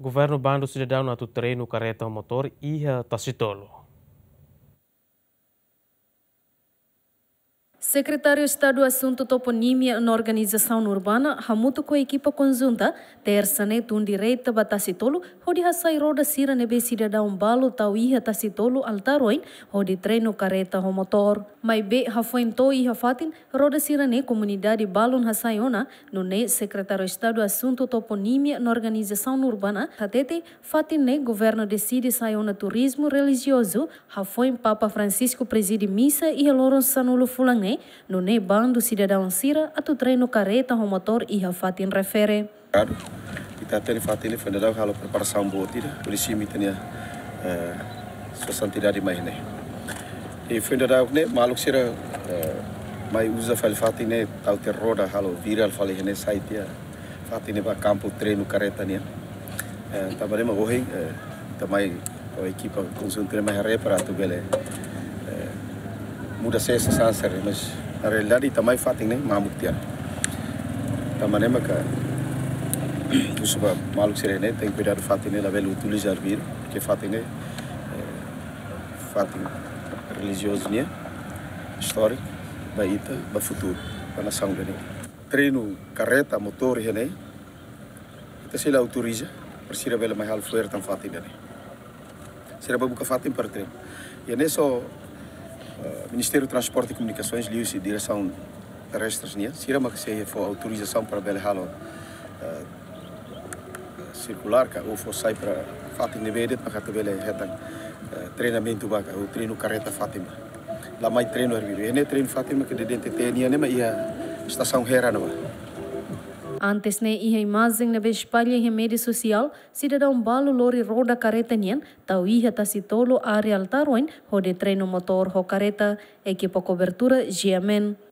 governo bando cidadão atu treino carreta motor e tacitolo. Secretário de Estado do Assunto Toponímia na Organização Urbana, Ramuto com a equipa conjunta, terça feira um direito batacitolo, hodi hasai roda sira nebe sida daun balu tau iha tasi tolu altaroin hodi treno careta ho motor. Mai be hafoim to iha fatin roda sira ne comunidade balun hasai no ne secretário estado assunto toponímia na organização urbana hatete fatin ne governo decide sai turismo religioso hafoim Papa Francisco preside missa e loron sanulo fulange no ne bando cidadão sira atu treno careta ho motor iha fatin refere. Claro. Tatene fatele ini dau halo preparação boa tira, por isso me tinha sua santidade mais né. E fenda dau né, maluco será mai usa fal fatine tau terroda halo viral fal hene saitia. Fatine ba campo treino careta né. Ya. Eh, Tabarema gohing eh, também a equipa concentrei mais a para tu bele. Eh, muda ser essa sanser, mas na realidade também fatin né, mamuk tiar. Tamanema ka cumva malucirene, tem que cuidar o fatine la belo utilizar vir, porque fatine é eh, fatin religioso né, histórico, da ita, da futuro, da nação dele. Treino carreta, motor rene, ita se la autoriza, para a belo mais hal fluir tan fatin dele. para era fatin para treino. E é só o eh, Ministério do Transporte e Comunicações, liu-se direção terrestres, né, se ele for autorização para belo halo eh, circular ou for sair para Fátima de vedet para te vele heta treinamento ba o treino carreta Fatima lá mais treino herbibe ne treino Fatima que de dente tenia ne ma ia estação Rera. Antes ne iha imagem na espalha em Remédio social, cidadão balo lori roda careta nien, tau iha ta sitolo a realtaroin, ho treino motor ho careta, equipa cobertura GMN.